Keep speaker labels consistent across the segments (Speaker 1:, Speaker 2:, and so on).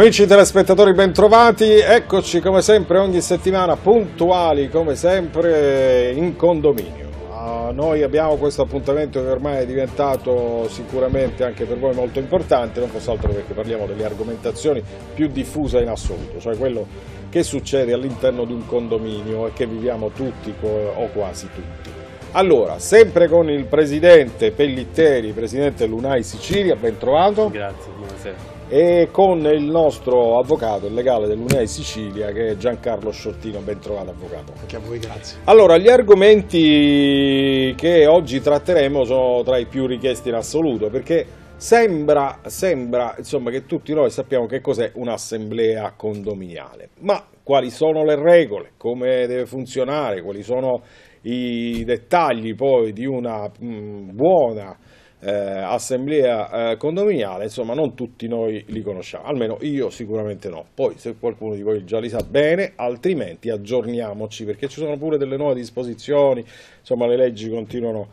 Speaker 1: Amici telespettatori bentrovati, eccoci come sempre ogni settimana puntuali come sempre in condominio. noi abbiamo questo appuntamento che ormai è diventato sicuramente anche per voi molto importante, non fosse altro perché parliamo delle argomentazioni più diffuse in assoluto, cioè quello che succede all'interno di un condominio e che viviamo tutti o quasi tutti. Allora, sempre con il presidente Pellitteri, presidente Lunai Sicilia, ben trovato.
Speaker 2: Grazie, buonasera
Speaker 1: e con il nostro avvocato, il legale dell'Unea Sicilia che è Giancarlo Sciortino, ben trovato avvocato. Anche a voi, grazie. Allora, gli argomenti che oggi tratteremo sono tra i più richiesti in assoluto perché sembra, sembra insomma, che tutti noi sappiamo che cos'è un'assemblea condominiale, ma quali sono le regole, come deve funzionare, quali sono i dettagli poi di una mh, mm, buona eh, assemblea eh, condominiale, insomma non tutti noi li conosciamo, almeno io sicuramente no. Poi se qualcuno di voi già li sa bene, altrimenti aggiorniamoci perché ci sono pure delle nuove disposizioni, insomma le leggi continuano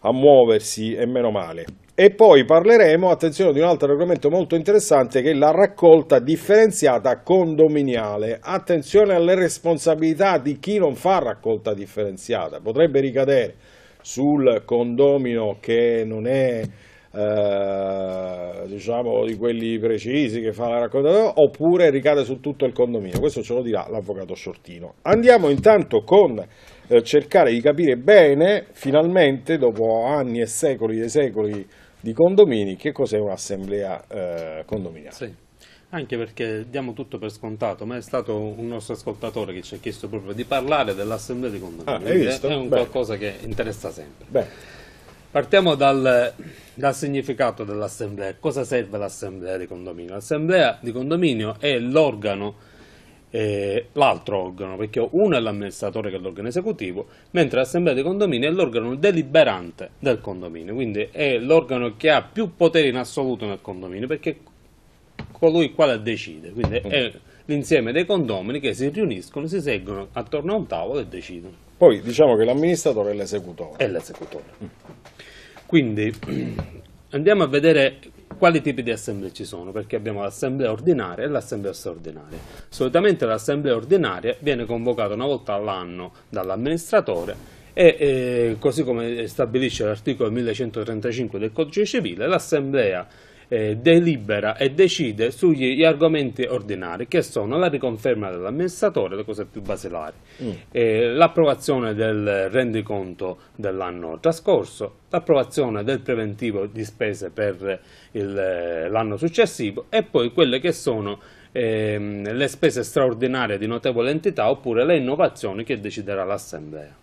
Speaker 1: a muoversi e meno male. E poi parleremo, attenzione, di un altro argomento molto interessante che è la raccolta differenziata condominiale. Attenzione alle responsabilità di chi non fa raccolta differenziata, potrebbe ricadere sul condomino che non è eh, diciamo di quelli precisi che fa la raccolta oppure ricade su tutto il condominio questo ce lo dirà l'avvocato Sciortino andiamo intanto con eh, cercare di capire bene finalmente dopo anni e secoli e secoli di condomini che cos'è un'assemblea eh, condominiale
Speaker 2: sì anche perché diamo tutto per scontato, ma è stato un nostro ascoltatore che ci ha chiesto proprio di parlare dell'assemblea di condominio, ah, è, un Beh. qualcosa che interessa sempre. Beh. Partiamo dal, dal significato dell'assemblea, cosa serve l'assemblea di condominio? L'assemblea di condominio è l'organo eh, l'altro organo, perché uno è l'amministratore che è l'organo esecutivo, mentre l'assemblea di condominio è l'organo deliberante del condominio, quindi è l'organo che ha più potere in assoluto nel condominio, perché colui il quale decide, quindi mm. è l'insieme dei condomini che si riuniscono, si seguono attorno a un tavolo e decidono. Poi diciamo che l'amministratore è l'esecutore. È l'esecutore. Quindi andiamo a vedere quali tipi di assemblee ci sono, perché abbiamo l'assemblea ordinaria e l'assemblea straordinaria. Solitamente l'assemblea ordinaria viene convocata una volta all'anno dall'amministratore e eh, così come stabilisce l'articolo 1135 del codice civile, l'assemblea eh, delibera e decide sugli argomenti ordinari che sono la riconferma dell'amministratore, le cose più basilari, mm. eh, l'approvazione del rendiconto dell'anno trascorso, l'approvazione del preventivo di spese per eh, eh, l'anno successivo e poi quelle che sono ehm, le spese straordinarie di notevole entità oppure le innovazioni che deciderà l'Assemblea.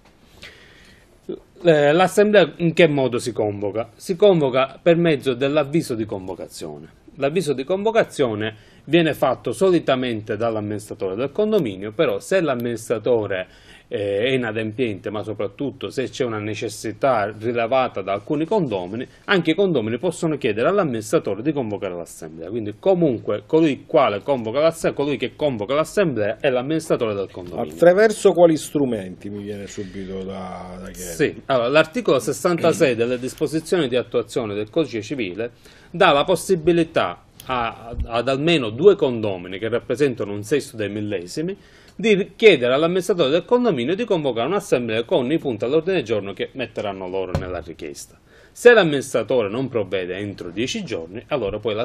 Speaker 2: Eh, l'assemblea in che modo si convoca? Si convoca per mezzo dell'avviso di convocazione. L'avviso di convocazione viene fatto solitamente dall'amministratore del condominio, però se l'amministratore eh, è inadempiente, ma soprattutto se c'è una necessità rilevata da alcuni condomini, anche i condomini possono chiedere all'amministratore di convocare l'assemblea. Quindi comunque colui, convoca colui che convoca l'assemblea è l'amministratore del condominio.
Speaker 1: Attraverso quali strumenti mi viene subito da, da chiedere? Sì,
Speaker 2: l'articolo allora, 66 delle disposizioni di attuazione del codice civile dà la possibilità a, ad almeno due condomini che rappresentano un sesto dei millesimi di chiedere all'amministratore del condominio di convocare un'assemblea con i punti all'ordine del giorno che metteranno loro nella richiesta. Se l'amministratore non provvede entro 10 giorni, allora poi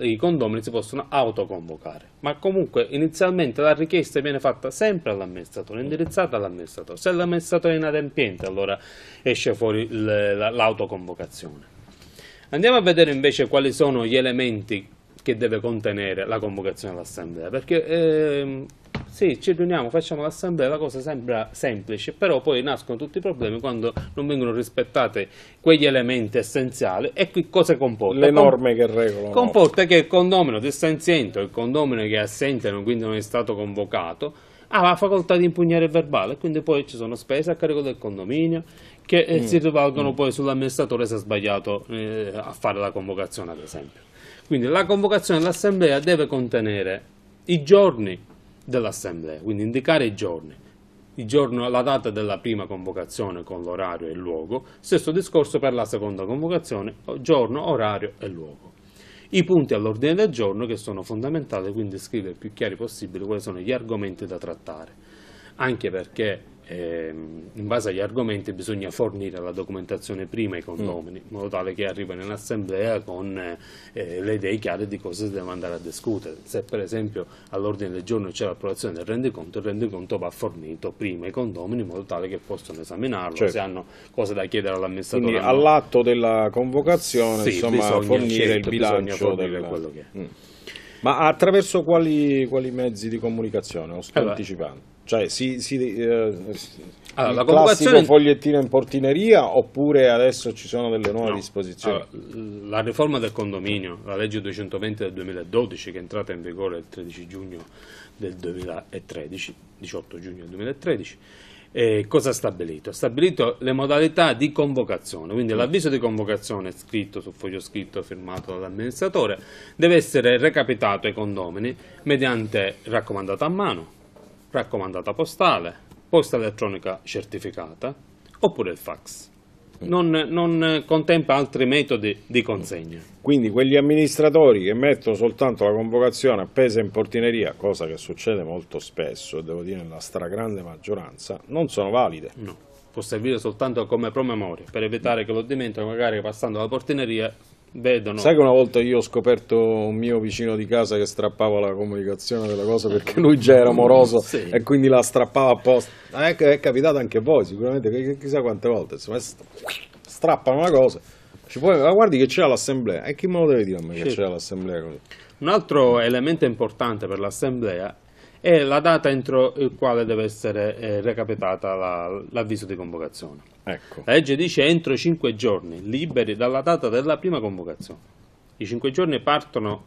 Speaker 2: i condomini si possono autoconvocare. Ma comunque inizialmente la richiesta viene fatta sempre all'amministratore, indirizzata all'amministratore. Se l'amministratore è inadempiente, allora esce fuori l'autoconvocazione. Andiamo a vedere invece quali sono gli elementi che deve contenere la convocazione all'assemblea, perché eh, sì, ci riuniamo, facciamo l'assemblea, la cosa sembra semplice, però poi nascono tutti i problemi quando non vengono rispettate quegli elementi essenziali e qui cosa comporta? Le norme Com che regolano. Comporta che il condomino dissenziente o il condomino che è assente, quindi non è stato convocato, ha la facoltà di impugnare il verbale, quindi poi ci sono spese a carico del condominio che eh, mm. si rivalgono mm. poi sull'amministratore se ha sbagliato eh, a fare la convocazione ad esempio. Quindi la convocazione dell'assemblea deve contenere i giorni dell'assemblea, quindi indicare i giorni. Il giorno, la data della prima convocazione con l'orario e il luogo, stesso discorso per la seconda convocazione, giorno, orario e luogo. I punti all'ordine del giorno che sono fondamentali, quindi scrivere più chiari possibile quali sono gli argomenti da trattare, anche perché eh, in base agli argomenti bisogna fornire la documentazione prima ai condomini, mm. in modo tale che arrivano in assemblea con eh, le idee chiare di cosa si deve andare a discutere. Se per esempio all'ordine del giorno c'è l'approvazione del rendiconto, il rendiconto va fornito prima ai condomini in modo tale che possano esaminarlo, certo. se hanno cose da chiedere all'amministratore. Quindi all'atto
Speaker 1: della convocazione sì, insomma, bisogna, fornire certo, il bilancio. Fornire del... quello che è. Mm. Ma attraverso quali, quali, mezzi di comunicazione o sto allora, anticipando? Cioè, si, si, eh, allora, la convocazione... fogliettino in portineria oppure adesso ci sono delle nuove no. disposizioni?
Speaker 2: Allora, la riforma del condominio, la legge 220 del 2012 che è entrata in vigore il 13 giugno del 2013, 18 giugno del 2013, eh, cosa ha stabilito? Ha stabilito le modalità di convocazione, quindi l'avviso di convocazione scritto sul foglio scritto firmato dall'amministratore deve essere recapitato ai condomini mediante raccomandata a mano raccomandata postale, posta elettronica certificata oppure il fax. Mm. Non, non, contempla altri metodi di consegna.
Speaker 1: Quindi quegli amministratori che mettono soltanto la convocazione appesa in portineria, cosa che succede molto spesso, devo dire nella stragrande maggioranza,
Speaker 2: non sono valide. No, può servire soltanto come promemoria, per evitare che lo dimentico magari passando alla portineria vedono. Sai che
Speaker 1: una volta io ho scoperto un mio vicino di casa che strappava la comunicazione della cosa perché lui già era moroso sì. e quindi la strappava apposta. È, è capitato anche a voi, sicuramente, chissà quante volte. Insomma, strappano una cosa.
Speaker 2: Poi, ma guardi che c'è l'assemblea, e chi me lo deve dire a me sì. che c'è l'assemblea? Un altro elemento importante per l'assemblea e la data entro il quale deve essere eh, recapitata la, l'avviso di convocazione. Ecco. La legge dice entro 5 giorni, liberi dalla data della prima convocazione. I 5 giorni partono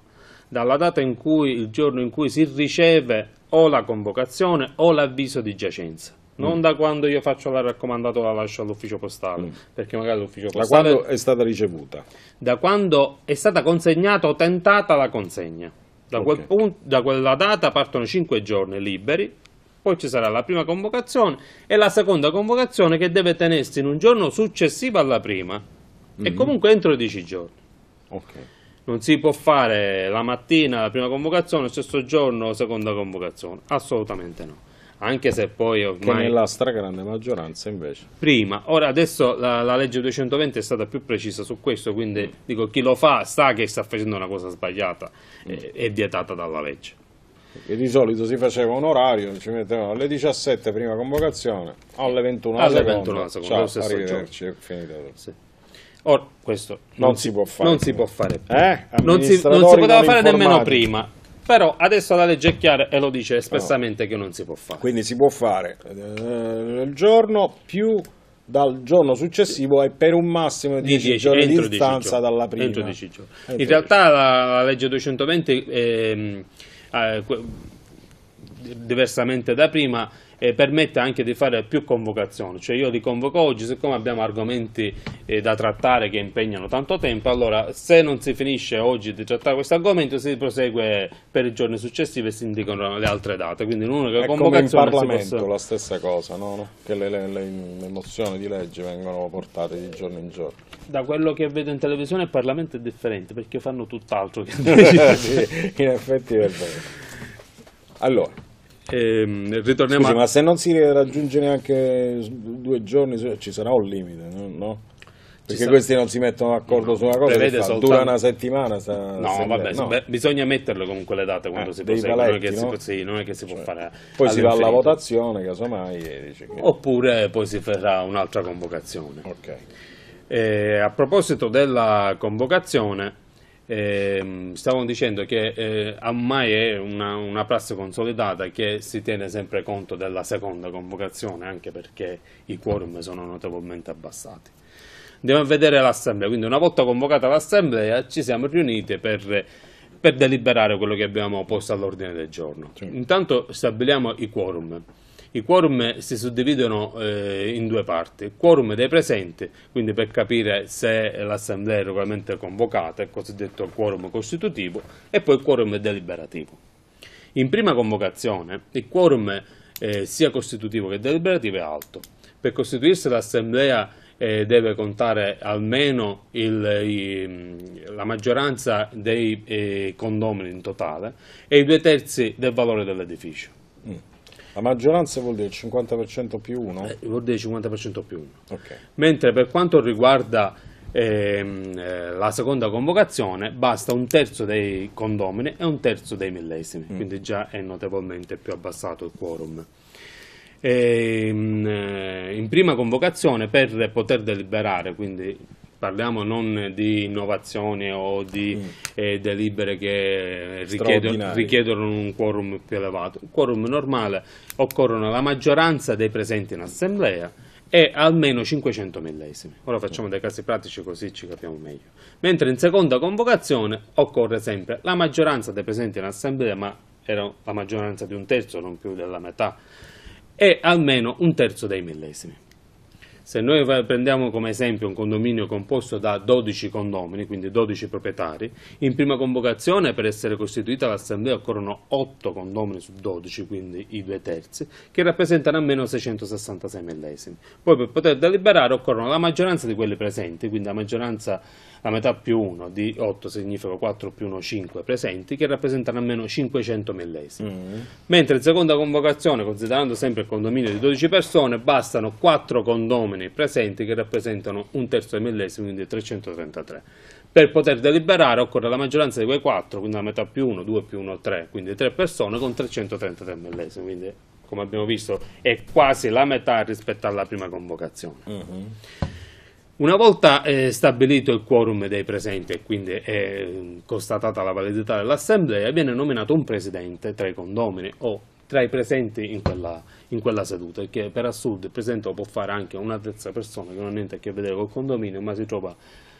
Speaker 2: dalla data in cui, il giorno in cui si riceve o la convocazione o l'avviso di giacenza. Non mm. da quando io faccio la raccomandata o la lascio all'ufficio postale, mm. perché magari l'ufficio postale... Da quando è stata ricevuta? Da quando è stata consegnata o tentata la consegna. Da, okay. quel punto, da quella data partono 5 giorni liberi, poi ci sarà la prima convocazione e la seconda convocazione che deve tenersi in un giorno successivo alla prima mm. e mm-hmm. comunque entro i 10 giorni. Okay. Non si può fare la mattina la prima convocazione, lo stesso giorno la seconda convocazione, assolutamente no anche se poi ormai... Che nella
Speaker 1: stragrande maggioranza invece.
Speaker 2: Prima, ora adesso la, la, legge 220 è stata più precisa su questo, quindi dico chi lo fa sa che sta facendo una cosa sbagliata, e, mm. è vietata dalla legge.
Speaker 1: E di solito si faceva un orario, ci mettevano alle 17 prima convocazione, alle 21 alla alle seconda. 21 seconda, Ciao, arrivederci, finita sì. Or, questo non, non, si può fare. Non si può fare eh? non, si, non si poteva fare nemmeno prima.
Speaker 2: Però adesso la legge è chiara e lo dice espressamente no. che non si può fare.
Speaker 1: Quindi si può fare
Speaker 2: nel
Speaker 1: eh, giorno più dal giorno successivo e per un massimo di 10, giorni di distanza dalla prima. Entro 10
Speaker 2: giorni. Entro In realtà la, la, legge 220, ehm, eh, eh, diversamente da prima, eh, permette anche di fare più convocazioni, cioè io li convoco oggi, siccome abbiamo argomenti eh, da trattare che impegnano tanto tempo, allora se non si finisce oggi di trattare questo argomento si prosegue per i giorni successivi e si indicano le altre date, quindi in è convocazione... Come in Parlamento
Speaker 1: possa... la stessa cosa,
Speaker 2: No? che le, le, le, le mozioni di legge vengono portate di giorno in giorno. Da quello che vedo in televisione il Parlamento è differente perché fanno tutt'altro che... sì, in effetti è vero. Allora, Ehm, ritorniamo Scusi, a... ma se non si raggiunge
Speaker 1: neanche due giorni ci sarà un limite, no? Perché questi non si mettono d'accordo su una cosa che soltanto... dura una settimana. Sta... no, se... vabbè, no.
Speaker 2: Beh, bisogna metterle comunque le date quando eh, si prosegue, paletti, non, è no? si, non è che si, può cioè, fare. Poi si va alla votazione, casomai. Che... Oppure poi si farà un'altra convocazione. Okay. Eh, a proposito della convocazione, eh, stavamo dicendo che eh, ormai è una, una, prassi consolidata che si tiene sempre conto della seconda convocazione, anche perché i quorum sono notevolmente abbassati. Andiamo a vedere l'assemblea, quindi una volta convocata l'assemblea ci siamo riuniti per, per, deliberare quello che abbiamo posto all'ordine del giorno. Sì. Intanto stabiliamo i quorum. I quorum si suddividono eh, in due parti, quorum dei presenti, quindi per capire se l'assemblea è regolarmente convocata, il cosiddetto quorum costitutivo, e poi il quorum deliberativo. In prima convocazione il quorum eh, sia costitutivo che deliberativo è alto. Per costituirsi l'assemblea eh, deve contare almeno il, i, la maggioranza dei eh, condomini in totale e i due terzi del valore dell'edificio. Mm. La maggioranza vuol dire 50% più 1? Eh, vuol dire 50% più 1. Okay. Mentre per quanto riguarda ehm, eh, la seconda convocazione basta un terzo dei condomini e un terzo dei millesimi, mm. quindi già è notevolmente più abbassato il quorum. E, ehm, eh, in prima convocazione per poter deliberare, quindi parliamo non di innovazione o di mm. eh, delibere che richiedono, richiedono, un quorum più elevato. Un quorum normale occorrono la maggioranza dei presenti in assemblea e almeno 500 millesimi. Ora facciamo dei casi pratici così ci capiamo meglio. Mentre in seconda convocazione occorre sempre la maggioranza dei presenti in assemblea, ma era la maggioranza di un terzo, non più della metà, e almeno un terzo dei millesimi. Se noi prendiamo come esempio un condominio composto da 12 condomini, quindi 12 proprietari, in prima convocazione per essere costituita l'assemblea occorrono 8 condomini su 12, quindi i due terzi, che rappresentano almeno 666 millesimi. Poi per poter deliberare occorrono la maggioranza di quelli presenti, quindi la maggioranza, la metà più 1 di 8 significa 4 più 1, 5 presenti, che rappresentano almeno 500 millesimi. Mm. Mentre in seconda convocazione, considerando sempre il condominio di 12 persone, bastano 4 condomini nomine presenti che rappresentano un terzo dei millesimi, quindi 333. Per poter deliberare occorre la maggioranza di quei 4, quindi la metà più 1, 2 più 1, 3, quindi 3 persone con 333 millesimi, quindi come abbiamo visto è quasi la metà rispetto alla prima convocazione. Uh mm-hmm. -huh. Una volta eh, stabilito il quorum dei presenti e quindi è eh, constatata la validità dell'assemblea, viene nominato un presidente tra i condomini o tra i presenti in quella convocazione in quella seduta e che per assurdo il presidente lo può fare anche una terza persona che non ha niente a che vedere col condominio ma si trova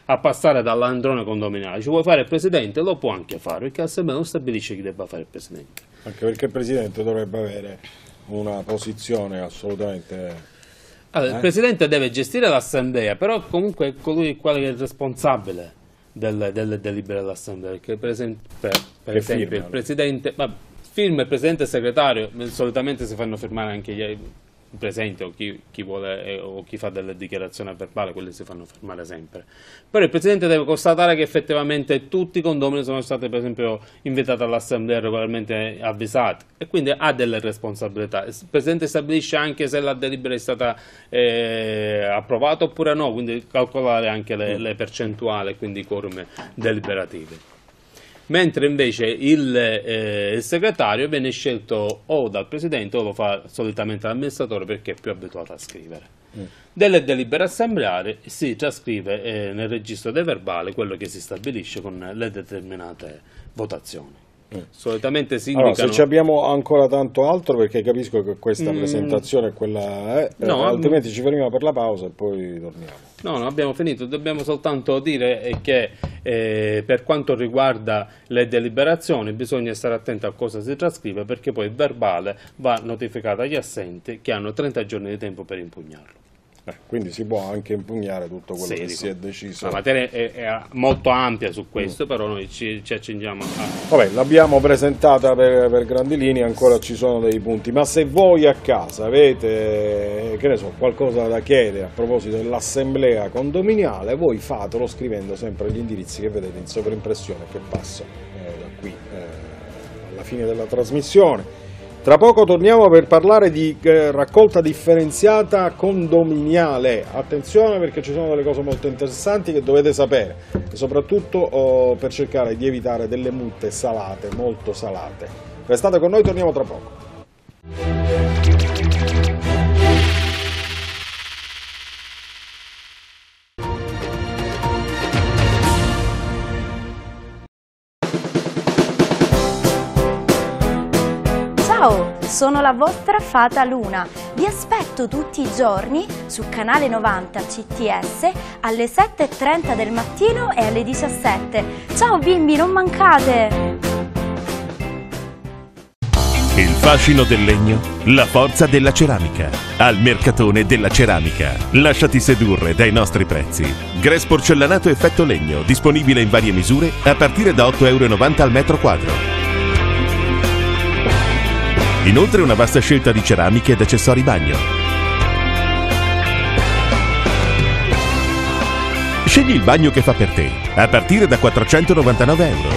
Speaker 2: a passare dall'androne condominale ci vuole fare il presidente? Lo può anche fare perché l'assemblea non stabilisce chi debba fare il presidente
Speaker 1: anche perché il presidente dovrebbe avere una posizione assolutamente
Speaker 2: allora, eh? il presidente deve gestire l'assemblea però comunque è colui il quale è il responsabile delle, delibere dell'assemblea perché per esempio, per, per esempio il presidente vabbè, film il presidente e il segretario solitamente si fanno firmare anche i presenti o chi, chi vuole eh, o chi fa delle dichiarazioni a verbale quelli si fanno firmare sempre però il presidente deve constatare che effettivamente tutti i condomini sono stati per esempio invitati all'assemblea regolarmente avvisati e quindi ha delle responsabilità il presidente stabilisce anche se la delibera è stata eh, approvata oppure no quindi calcolare anche le, le percentuali quindi i quorum deliberativi mentre invece il, eh, il, segretario viene scelto o dal presidente o lo fa solitamente l'amministratore perché è più abituato a scrivere. Mm. Delle delibere assembleari si trascrive eh, nel registro dei verbali quello che si stabilisce con le determinate votazioni. Mm. Solitamente si indicano... Allora, se
Speaker 1: abbiamo ancora tanto altro, perché capisco che questa mm. presentazione è quella... Eh, eh no, altrimenti ci fermiamo per la pausa e poi torniamo.
Speaker 2: No, non abbiamo finito, dobbiamo soltanto dire eh, che eh, per quanto riguarda le deliberazioni bisogna stare attenti a cosa si trascrive perché poi il verbale va notificato agli assenti che hanno 30 giorni di tempo per impugnarlo. Eh,
Speaker 1: quindi si può anche impugnare tutto quello sì, che dico. si è deciso. La materia è, è molto
Speaker 2: ampia su questo, mm. però noi ci, ci accingiamo a... Vabbè,
Speaker 1: l'abbiamo presentata per, per, grandi linee, ancora ci sono dei punti, ma se voi a casa avete, che ne so, qualcosa da chiedere a proposito dell'assemblea condominiale, voi fatelo scrivendo sempre gli indirizzi che vedete in sovraimpressione che passa eh, da qui eh, alla fine della trasmissione tra poco torniamo per parlare di eh, raccolta differenziata condominiale. Attenzione perché ci sono delle cose molto interessanti che dovete sapere, soprattutto oh, per cercare di evitare delle multe salate, molto salate. Restate con noi, torniamo tra poco.
Speaker 3: sono la vostra Fata Luna. Vi aspetto tutti i giorni su canale 90 CTS alle 7.30 del mattino e alle 17. Ciao bimbi, non mancate!
Speaker 1: Il fascino del legno, la forza della ceramica. Al mercatone della ceramica. Lasciati sedurre dai nostri prezzi. Gres porcellanato effetto legno, disponibile in varie misure, a partire da 8,90 euro al metro quadro. Inoltre una vasta scelta di ceramiche ed accessori bagno. Scegli il bagno che fa per te, a partire da 499 euro.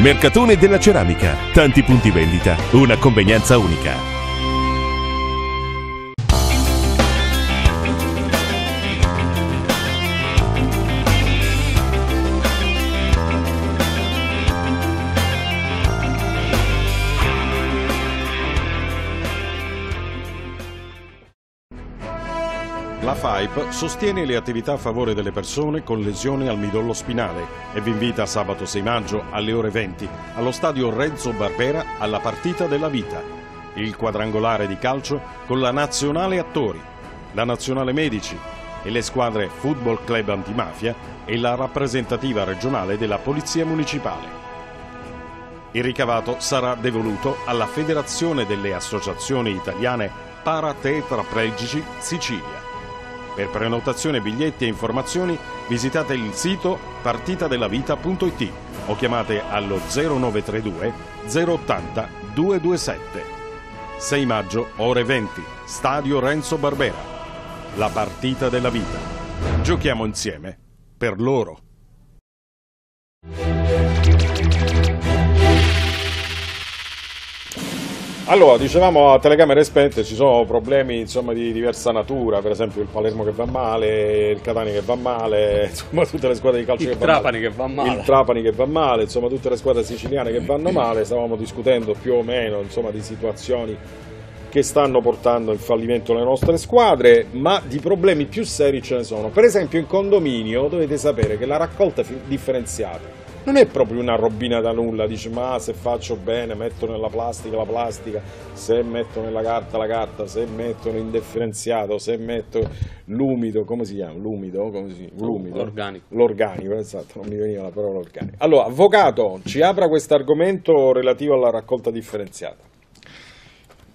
Speaker 1: Mercatone della Ceramica, tanti punti vendita, una convenienza unica. FAIP sostiene le attività a favore delle persone con lesione al midollo spinale e vi invita sabato 6 maggio alle ore 20 allo stadio Renzo Barbera alla partita della vita, il quadrangolare di calcio con la Nazionale Attori, la Nazionale Medici e le squadre Football Club Antimafia e la rappresentativa regionale della Polizia Municipale. Il ricavato sarà devoluto alla Federazione delle Associazioni Italiane Paratetraplegici Sicilia. Per prenotazione, biglietti e informazioni visitate il sito partitadellavita.it o chiamate allo 0932 080 227. 6 maggio, ore 20, Stadio Renzo Barbera. La partita della vita. Giochiamo insieme per loro. Allora, dicevamo a telecamere spente ci sono problemi insomma, di diversa natura, per esempio il Palermo che va male, il Catania che va male, insomma tutte le squadre di calcio il che, Trapani va male, che va male, il Trapani che va male, insomma tutte le squadre siciliane che vanno male, stavamo discutendo più o meno insomma, di situazioni che stanno portando in fallimento le nostre squadre, ma di problemi più seri ce ne sono. Per esempio in condominio dovete sapere che la raccolta differenziata non è proprio una robina da nulla, dici ma se faccio bene metto nella plastica la plastica, se metto nella carta la carta, se metto l'indifferenziato, se metto l'umido, come si chiama? L'umido? Si... L'organico. L'organico, esatto, non mi veniva la parola organico. Allora, avvocato, ci apra questo argomento relativo alla raccolta differenziata.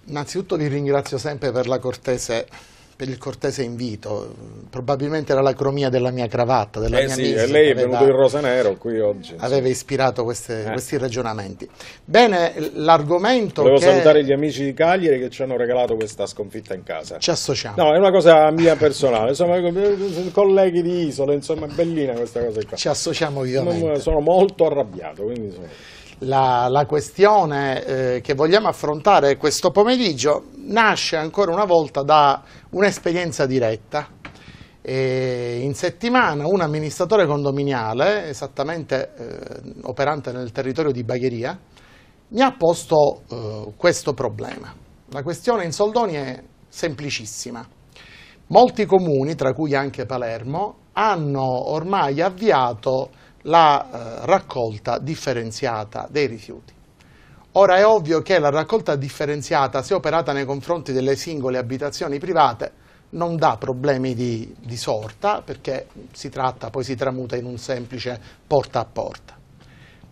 Speaker 3: Innanzitutto vi ringrazio sempre per la cortese per il cortese invito, probabilmente era la cromia della mia cravatta, della eh mia sì, e lei è venuto in rosa nero qui oggi. Aveva ispirato queste, eh. questi ragionamenti. Bene, l'argomento Volevo che... salutare gli amici di Cagliari che ci hanno
Speaker 1: regalato questa sconfitta in casa. Ci associamo. No, è una cosa mia personale, insomma, colleghi
Speaker 3: di Isola, insomma, è bellina questa cosa qua. Ci associamo vivamente. Sono molto arrabbiato, quindi sono la, la questione eh, che vogliamo affrontare questo pomeriggio nasce ancora una volta da un'esperienza diretta. E in settimana un amministratore condominiale, esattamente eh, operante nel territorio di Bagheria, mi ha posto eh, questo problema. La questione in soldoni è semplicissima. Molti comuni, tra cui anche Palermo, hanno ormai avviato la eh, raccolta differenziata dei rifiuti. Ora è ovvio che la raccolta differenziata, se operata nei confronti delle singole abitazioni private, non dà problemi di, di sorta, perché si tratta, poi si tramuta in un semplice porta a porta.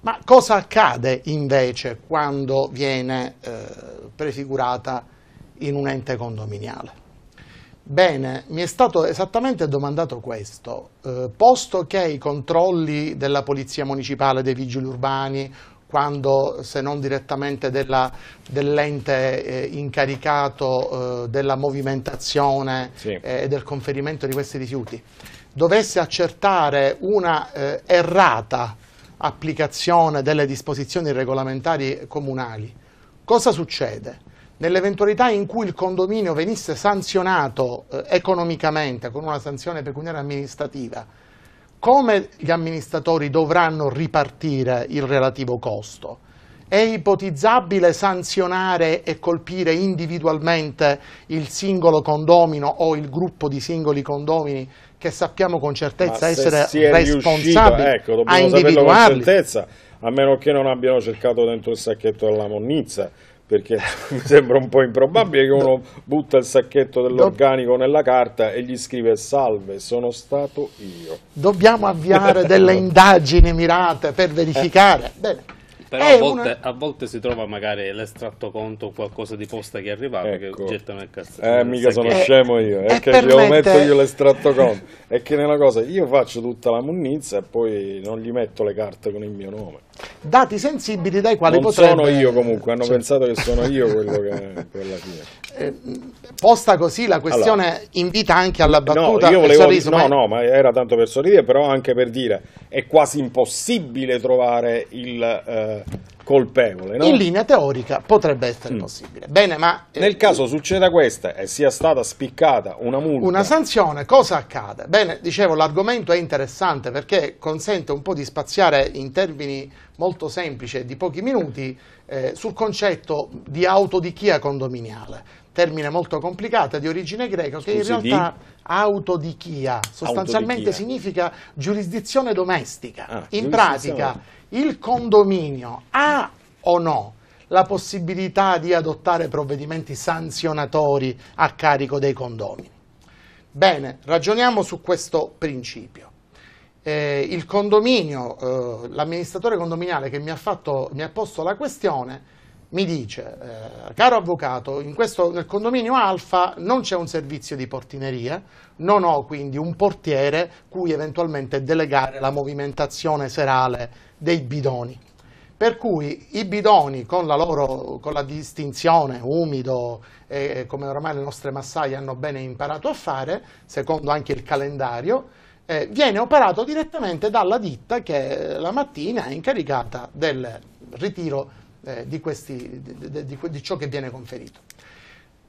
Speaker 3: Ma cosa accade invece quando viene eh, prefigurata in un ente condominiale? Bene, mi è stato esattamente domandato questo. Eh, posto che i controlli della Polizia Municipale, dei Vigili Urbani, quando se non direttamente dell'ente eh, incaricato eh, della movimentazione sì. Eh, e del conferimento di questi rifiuti, dovesse accertare una eh, errata applicazione delle disposizioni regolamentari comunali, cosa succede? nell'eventualità in cui il condominio venisse sanzionato eh, economicamente con una sanzione pecuniaria amministrativa, come gli amministratori dovranno ripartire il relativo costo? È ipotizzabile sanzionare e colpire individualmente il singolo condomino o il gruppo di singoli condomini che sappiamo con certezza essere responsabili ecco, a individuarli?
Speaker 1: a meno che non abbiano cercato dentro il sacchetto della monnizza perché mi sembra un po' improbabile che uno butta il sacchetto dell'organico nella carta e gli scrive salve, sono stato
Speaker 2: io.
Speaker 3: Dobbiamo avviare delle indagini mirate per verificare. Bene.
Speaker 2: Però a volte, una... a volte, si trova magari l'estratto conto o qualcosa di posta che è arrivato ecco. che gettano il cassetto. Eh, mica sono che... scemo io, eh, è, è che permette... glielo metto io l'estratto conto.
Speaker 1: è che nella cosa io faccio tutta la munnizia e poi non gli metto le carte con il mio nome.
Speaker 3: Dati sensibili dai quali non potrebbe... sono io comunque, hanno cioè... pensato che sono io quello che... Eh, posta così la questione allora, invita anche alla battuta. No, io volevo, sorriso, no, ma... Eh. no,
Speaker 1: ma era tanto per sorridere, però anche per dire è quasi impossibile trovare il eh, colpevole. No? In linea
Speaker 3: teorica potrebbe essere mm. possibile. Bene, ma
Speaker 1: eh, nel eh, caso succeda questa e sia stata spiccata una multa, una
Speaker 3: sanzione, cosa accade? Bene, dicevo, l'argomento è interessante perché consente un po' di spaziare in termini molto semplici e di pochi minuti sul concetto di autodichia condominiale termine molto complicato di origine greca, Scusi, che in realtà autodichia, sostanzialmente autodichia. significa giurisdizione domestica. Ah, in giurisdizione. pratica il condominio ha o no la possibilità di adottare provvedimenti sanzionatori a carico dei condomini. Bene, ragioniamo su questo principio. Eh, il condominio, eh, l'amministratore condominiale che mi ha, fatto, mi ha posto la questione, mi dice, eh, caro avvocato, questo, nel condominio Alfa non c'è un servizio di portineria, non ho quindi un portiere cui eventualmente delegare la movimentazione serale dei bidoni. Per cui i bidoni con la, loro, con la distinzione umido, eh, come ormai le nostre massaie hanno bene imparato a fare, secondo anche il calendario, eh, viene operato direttamente dalla ditta che eh, la mattina è incaricata del ritiro eh, di, questi, di, di, di, ciò che viene conferito.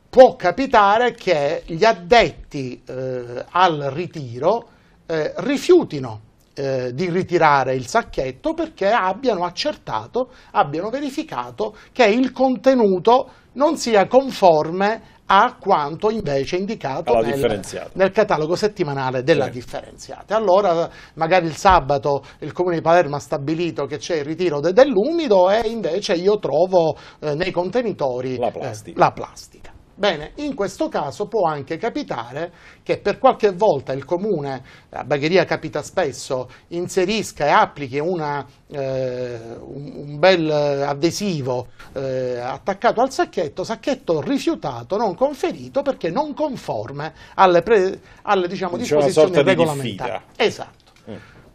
Speaker 3: Può capitare che gli addetti eh, al ritiro eh, rifiutino eh, di ritirare il sacchetto perché abbiano accertato, abbiano verificato che il contenuto non sia conforme a quanto invece indicato nel, nel, catalogo settimanale della sì. differenziata. Allora magari il sabato il Comune di Palermo ha stabilito che c'è il ritiro de, dell'umido e invece io trovo eh, nei contenitori la plastica. Eh, la plastica. Bene, in questo caso può anche capitare che per qualche volta il comune, a Bagheria capita spesso, inserisca e applichi una, eh, un bel adesivo eh, attaccato al sacchetto, sacchetto rifiutato, non conferito perché non conforme alle, pre, alle diciamo, disposizioni di regolamentari. Esatto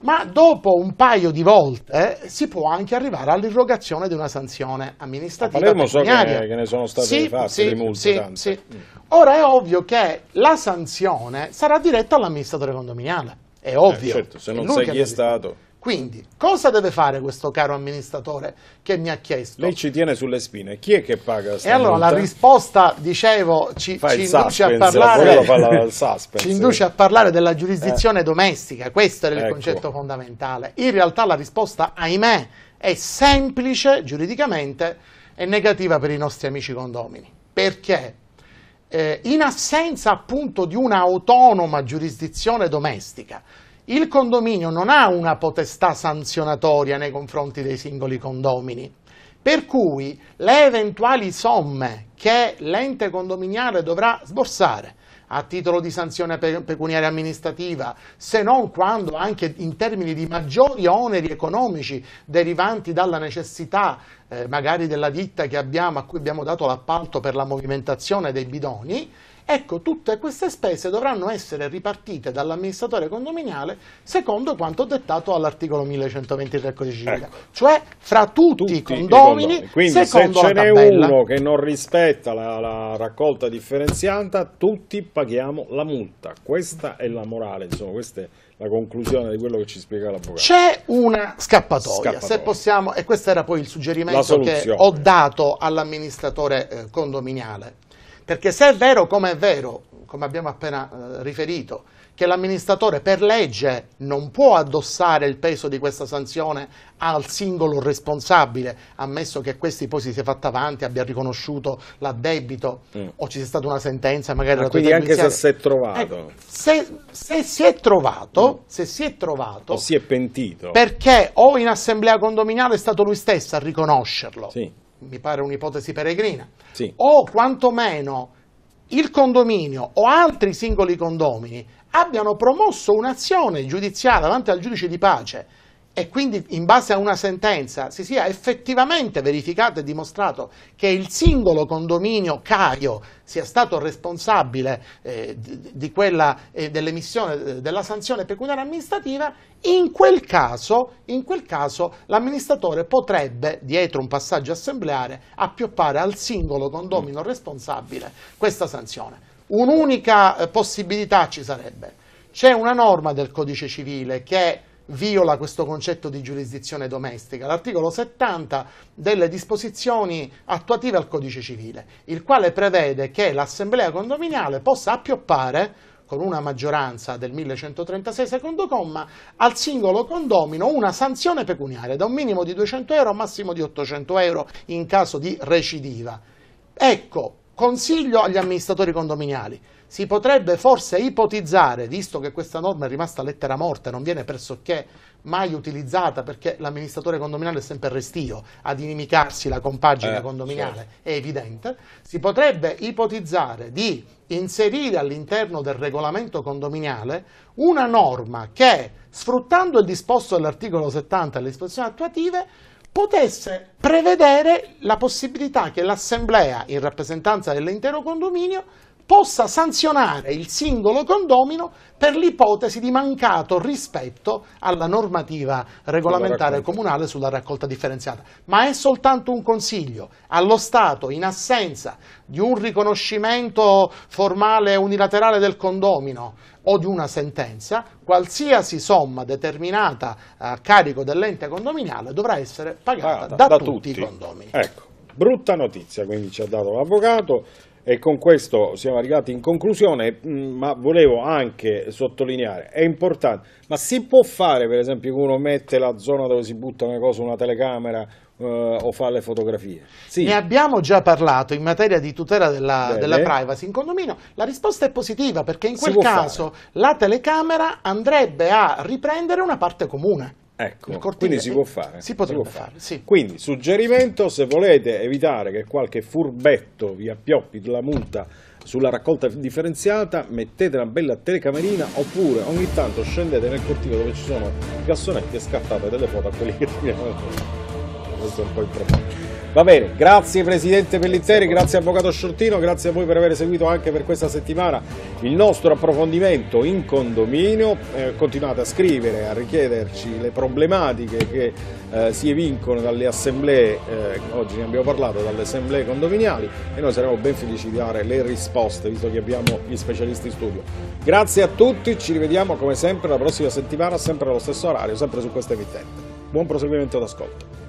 Speaker 3: ma dopo un paio di volte eh, si può anche arrivare all'irrogazione di una sanzione amministrativa. Parliamo so che, che, ne sono state sì, fatte sì, di multe sì, tante. Sì. Mm. Ora è ovvio che la sanzione sarà diretta all'amministratore condominiale, è eh, ovvio. Eh, certo, se non sai chi è stato. Quindi, cosa deve fare questo caro amministratore che mi ha chiesto? Lei
Speaker 1: ci tiene sulle spine, chi è che paga E allora multa? la
Speaker 3: risposta, dicevo, ci, ci induce, a parlare, ci induce a parlare della giurisdizione eh. domestica, questo era il ecco. concetto fondamentale. In realtà la risposta, ahimè, è semplice giuridicamente e negativa per i nostri amici condomini. Perché? Eh, in assenza appunto di un'autonoma giurisdizione domestica, il condominio non ha una potestà sanzionatoria nei confronti dei singoli condomini, per cui le eventuali somme che l'ente condominiale dovrà sborsare a titolo di sanzione pecuniaria amministrativa, se non quando anche in termini di maggiori oneri economici derivanti dalla necessità eh, magari della ditta che abbiamo, a cui abbiamo dato l'appalto per la movimentazione dei bidoni, Ecco, tutte queste spese dovranno essere ripartite dall'amministratore condominiale secondo quanto dettato all'articolo 1123 del codice civile, ecco. cioè fra tutti, tutti i condomini, Quindi secondo se ce n'è uno che
Speaker 1: non rispetta la, la, raccolta differenziata, tutti paghiamo la multa. Questa è la morale, insomma, questa è la conclusione di quello che ci spiega l'avvocato. C'è
Speaker 3: una scappatoia, scappatoia, se possiamo, e questo era poi il suggerimento che ho dato all'amministratore eh, condominiale perché se è vero, come è vero, come abbiamo appena eh, riferito, che l'amministratore per legge non può addossare il peso di questa sanzione al singolo responsabile, ammesso che questi poi si sia fatto avanti, abbia riconosciuto l'addebito mm. o ci sia stata una sentenza magari Ma ah, quindi anche se si è trovato. Eh, se, se, si è trovato, mm. se si è trovato o
Speaker 1: si è pentito.
Speaker 3: Perché o in assemblea condominiale è stato lui stesso a riconoscerlo. Sì mi pare un'ipotesi peregrina, sì. o quantomeno il condominio o altri singoli condomini abbiano promosso un'azione giudiziaria davanti al giudice di pace e quindi in base a una sentenza si sia effettivamente verificato e dimostrato che il singolo condominio Caio sia stato responsabile eh, quella, eh, dell'emissione eh, della sanzione pecuniaria amministrativa, in quel, caso, in quel caso l'amministratore potrebbe, dietro un passaggio assembleare, appioppare al singolo condomino mm. responsabile questa sanzione. Un'unica eh, possibilità ci sarebbe. C'è una norma del codice civile che viola questo concetto di giurisdizione domestica, l'articolo 70 delle disposizioni attuative al codice civile, il quale prevede che l'assemblea condominiale possa appioppare con una maggioranza del 1136 secondo comma al singolo condomino una sanzione pecuniaria da un minimo di 200 euro a un massimo di 800 euro in caso di recidiva. Ecco, Consiglio agli amministratori condominiali, si potrebbe forse ipotizzare, visto che questa norma è rimasta lettera morta, non viene pressoché mai utilizzata perché l'amministratore condominiale è sempre restio ad inimicarsi la compagine eh, condominiale, sì. è evidente, si potrebbe ipotizzare di inserire all'interno del regolamento condominiale una norma che, sfruttando il disposto dell'articolo 70 e le disposizioni attuative, potesse prevedere la possibilità che l'assemblea in rappresentanza dell'intero condominio possa sanzionare il singolo condomino per l'ipotesi di mancato rispetto alla normativa regolamentare comunale sulla raccolta differenziata. Ma è soltanto un consiglio allo Stato in assenza di un riconoscimento formale unilaterale del condomino o di una sentenza, qualsiasi somma determinata a carico dell'ente condominiale dovrà essere pagata ah, da, da, da, tutti, tutti i condomini.
Speaker 1: Ecco, brutta notizia quindi ci ha dato l'avvocato. E con questo siamo arrivati in conclusione, mm, ma volevo anche sottolineare, è importante, ma si può fare per esempio che uno mette la zona dove si butta una cosa, una telecamera, Uh,
Speaker 3: o fa le fotografie. Sì. Ne abbiamo già parlato in materia di tutela della, della, privacy in condominio. La risposta è positiva perché in quel caso fare. la telecamera andrebbe a riprendere una parte comune.
Speaker 1: Ecco, quindi si può eh, fare.
Speaker 3: Si potrebbe si fare, fare. Sì. Quindi,
Speaker 1: suggerimento, se volete evitare che qualche furbetto vi appioppi la multa sulla raccolta differenziata, mettete una bella telecamerina oppure ogni tanto scendete nel cortile dove ci sono i cassonetti e scattate delle foto a quelli che ti tirano. Questo è un po' il problema. Va bene, grazie Presidente Pellizzeri, grazie Avvocato Sciortino, grazie a voi per aver seguito anche per questa settimana il nostro approfondimento in condominio. Eh, continuate a scrivere, a richiederci le problematiche che eh, si evincono dalle assemblee, eh, oggi ne abbiamo parlato, dalle assemblee condominiali e noi saremo ben felici di dare le risposte visto che abbiamo gli specialisti in studio. Grazie a tutti, ci rivediamo come sempre la prossima settimana, sempre allo stesso orario, sempre su questa emittente. Buon proseguimento d'ascolto.